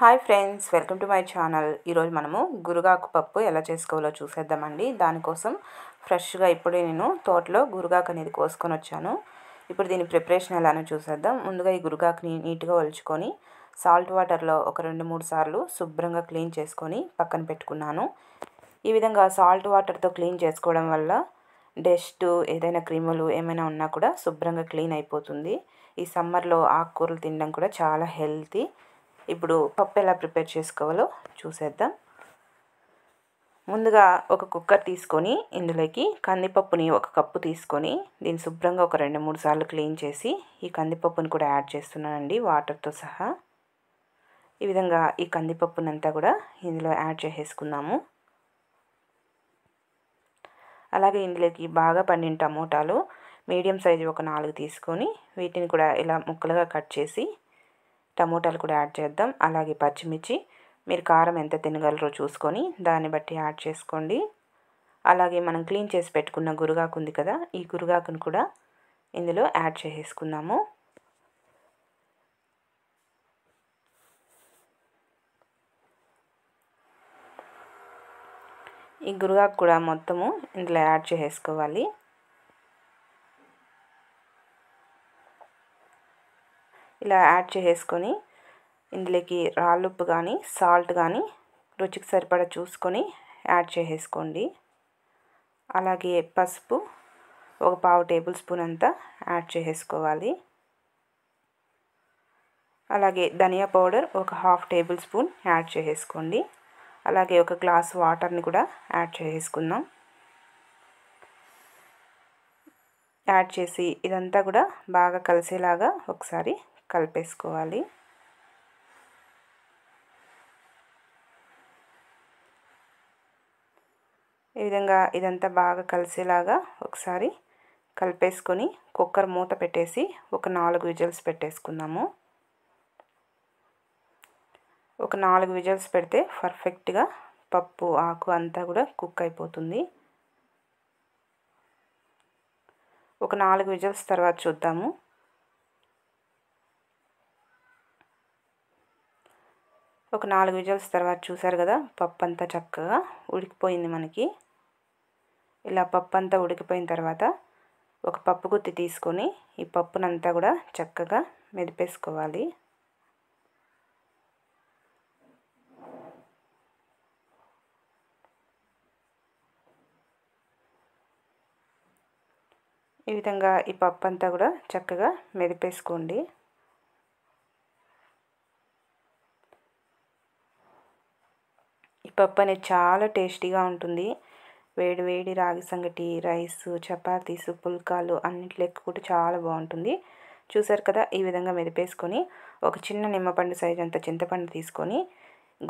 hi friends welcome to my channel ఈరోజు మనము గురుగాకు పప్పు ఎలా చేసుకోవాలో చూసేద్దామండి దానికోసం ఫ్రెష్గా ఇప్పుడే నేను తోటలో గురుగాకు అనేది కోసుకొని వచ్చాను ఇప్పుడు దీని ప్రిపరేషన్ ఎలానో చూసేద్దాం ముందుగా ఈ గురుగాకుని నీట్గా ఒలుచుకొని సాల్ట్ వాటర్లో ఒక రెండు మూడు సార్లు శుభ్రంగా క్లీన్ చేసుకొని పక్కన పెట్టుకున్నాను ఈ విధంగా సాల్ట్ వాటర్తో క్లీన్ చేసుకోవడం వల్ల డస్ట్ ఏదైనా క్రిములు ఏమైనా ఉన్నా కూడా శుభ్రంగా క్లీన్ అయిపోతుంది ఈ సమ్మర్లో ఆకుకూరలు తినడం కూడా చాలా హెల్తీ ఇప్పుడు పప్పు ఎలా ప్రిపేర్ చేసుకోవాలో చూసేద్దాం ముందుగా ఒక కుక్కర్ తీసుకొని ఇందులోకి కందిపప్పుని ఒక కప్పు తీసుకొని దీన్ని శుభ్రంగా ఒక రెండు మూడు సార్లు క్లీన్ చేసి ఈ కందిపప్పుని కూడా యాడ్ చేస్తున్నానండి వాటర్తో సహా ఈ విధంగా ఈ కందిపప్పునంతా కూడా ఇందులో యాడ్ చేసేసుకున్నాము అలాగే ఇందులోకి బాగా పండిన టమోటాలు మీడియం సైజు ఒక నాలుగు తీసుకొని వీటిని కూడా ఇలా ముక్కలుగా కట్ చేసి టమోటాలు కూడా యాడ్ చేద్దాం అలాగే పచ్చిమిర్చి మీరు కారం ఎంత తినగలరో చూసుకొని దాన్ని బట్టి యాడ్ చేసుకోండి అలాగే మనం క్లీన్ చేసి పెట్టుకున్న గురుగాకు ఉంది కదా ఈ గురుగాకును కూడా ఇందులో యాడ్ చేసేసుకుందాము ఈ గురుగాకు కూడా మొత్తము ఇందులో యాడ్ చేసేసుకోవాలి ఇలా యాడ్ చేసేసుకొని ఇందులోకి రాళ్ళుప్పు కానీ సాల్ట్ కానీ రుచికి సరిపడా చూసుకొని యాడ్ చేసేసుకోండి అలాగే పసుపు ఒక పావు టేబుల్ స్పూన్ అంతా యాడ్ చేసేసుకోవాలి అలాగే ధనియా పౌడర్ ఒక హాఫ్ టేబుల్ స్పూన్ యాడ్ చేసేసుకోండి అలాగే ఒక గ్లాస్ వాటర్ని కూడా యాడ్ చేసేసుకుందాం యాడ్ చేసి ఇదంతా కూడా బాగా కలిసేలాగా ఒకసారి కలిపేసుకోవాలి ఈ విధంగా ఇదంతా బాగా కలిసేలాగా ఒకసారి కలిపేసుకొని కుక్కర్ మూత పెట్టేసి ఒక నాలుగు విజల్స్ పెట్టేసుకుందాము ఒక నాలుగు విజల్స్ పెడితే పర్ఫెక్ట్గా పప్పు ఆకు అంతా కూడా కుక్ అయిపోతుంది ఒక నాలుగు విజిల్స్ తర్వాత చూద్దాము ఒక నాలుగు విజల్స్ తర్వాత చూసారు కదా పప్పు అంతా చక్కగా ఉడికిపోయింది మనకి ఇలా పప్పు అంతా ఉడికిపోయిన తర్వాత ఒక పప్పు గుత్తి తీసుకొని ఈ పప్పునంతా కూడా చక్కగా మెదిపేసుకోవాలి ఈ విధంగా ఈ పప్పు అంతా కూడా చక్కగా మెదిపేసుకోండి పప్పు అనేది చాలా టేస్టీగా ఉంటుంది వేడి వేడి రాగి సంగటి రైస్ చపాతీస్ పుల్కాలు అన్నిటిలోకి కూడా చాలా బాగుంటుంది చూసారు కదా ఈ విధంగా మెదిపేసుకొని ఒక చిన్న నిమ్మపండు సైజ్ అంత చింతపండు తీసుకొని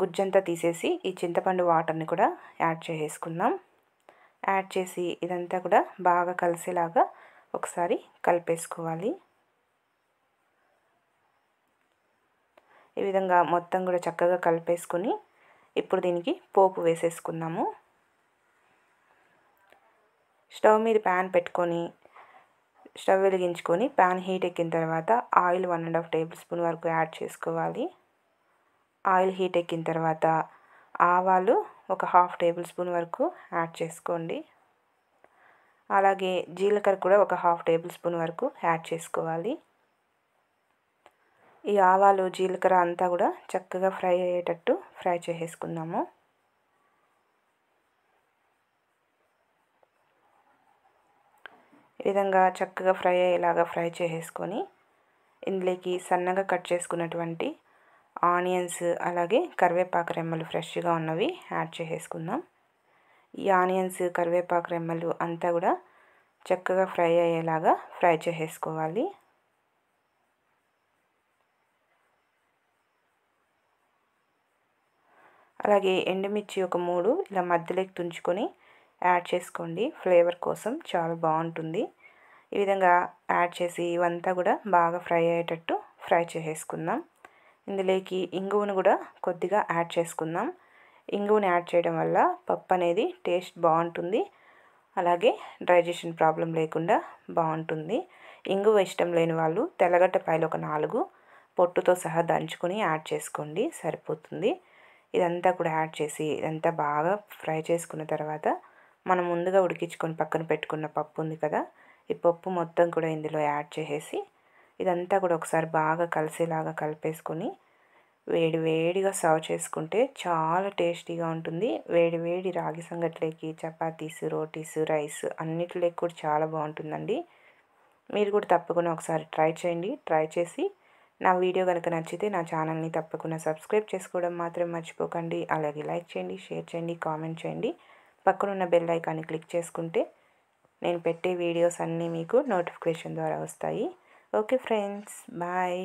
గుజ్జంతా తీసేసి ఈ చింతపండు వాటర్ని కూడా యాడ్ చేసేసుకుందాం యాడ్ చేసి ఇదంతా కూడా బాగా కలిసేలాగా ఒకసారి కలిపేసుకోవాలి ఈ విధంగా మొత్తం కూడా చక్కగా కలిపేసుకొని ఇప్పుడు దీనికి పోపు వేసేసుకుందాము స్టవ్ మీద ప్యాన్ పెట్టుకొని స్టవ్ వెలిగించుకొని ప్యాన్ హీట్ ఎక్కిన తర్వాత oil one and half tablespoon వరకు యాడ్ చేసుకోవాలి ఆయిల్ హీట్ ఎక్కిన తర్వాత ఆవాలు ఒక హాఫ్ టేబుల్ స్పూన్ వరకు యాడ్ చేసుకోండి అలాగే జీలకర్ర కూడా ఒక హాఫ్ టేబుల్ స్పూన్ వరకు యాడ్ చేసుకోవాలి ఈ ఆవాలు జీలకర్ర అంతా కూడా చక్కగా ఫ్రై అయ్యేటట్టు ఫ్రై చేసేసుకుందాము ఈ విధంగా చక్కగా ఫ్రై అయ్యేలాగా ఫ్రై చేసేసుకొని ఇందులోకి సన్నగా కట్ చేసుకున్నటువంటి ఆనియన్స్ అలాగే కరివేపాకు రెమ్మలు ఫ్రెష్గా ఉన్నవి యాడ్ చేసేసుకుందాం ఈ ఆనియన్స్ కరివేపాకు రెమ్మలు అంతా కూడా చక్కగా ఫ్రై అయ్యేలాగా ఫ్రై చేసేసుకోవాలి అలాగే ఎండుమిర్చి ఒక మూడు ఇలా మధ్యలోకి తుంచుకొని యాడ్ చేసుకోండి ఫ్లేవర్ కోసం చాలా బాగుంటుంది ఈ విధంగా యాడ్ చేసి ఇవంతా కూడా బాగా ఫ్రై అయ్యేటట్టు ఫ్రై చేసేసుకుందాం ఇందులోకి ఇంగువను కూడా కొద్దిగా యాడ్ చేసుకుందాం ఇంగువను యాడ్ చేయడం వల్ల పప్పు అనేది టేస్ట్ బాగుంటుంది అలాగే డైజెషన్ ప్రాబ్లం లేకుండా బాగుంటుంది ఇంగువ ఇష్టం లేని వాళ్ళు తెల్లగట్ట పైలు ఒక నాలుగు పొట్టుతో సహా దంచుకొని యాడ్ చేసుకోండి సరిపోతుంది ఇదంతా కూడా యాడ్ చేసి ఇదంతా బాగా ఫ్రై చేసుకున్న తర్వాత మనం ముందుగా ఉడికించుకొని పక్కన పెట్టుకున్న పప్పు ఉంది కదా ఈ పప్పు మొత్తం కూడా ఇందులో యాడ్ చేసేసి ఇదంతా కూడా ఒకసారి బాగా కలిసేలాగా కలిపేసుకొని వేడి వేడిగా సర్వ్ చేసుకుంటే చాలా టేస్టీగా ఉంటుంది వేడి వేడి రాగి సంగట్లేకి చపాతీస్ రోటీస్ రైస్ అన్నిటిలోకి కూడా చాలా బాగుంటుందండి మీరు కూడా తప్పకుండా ఒకసారి ట్రై చేయండి ట్రై చేసి నా వీడియో కనుక నచ్చితే నా ఛానల్ని తప్పకుండా సబ్స్క్రైబ్ చేసుకోవడం మాత్రం మర్చిపోకండి అలాగే లైక్ చేయండి షేర్ చేయండి కామెంట్ చేయండి పక్కన ఉన్న బెల్ ఐకాన్ని క్లిక్ చేసుకుంటే నేను పెట్టే వీడియోస్ అన్నీ మీకు నోటిఫికేషన్ ద్వారా వస్తాయి ఓకే ఫ్రెండ్స్ బాయ్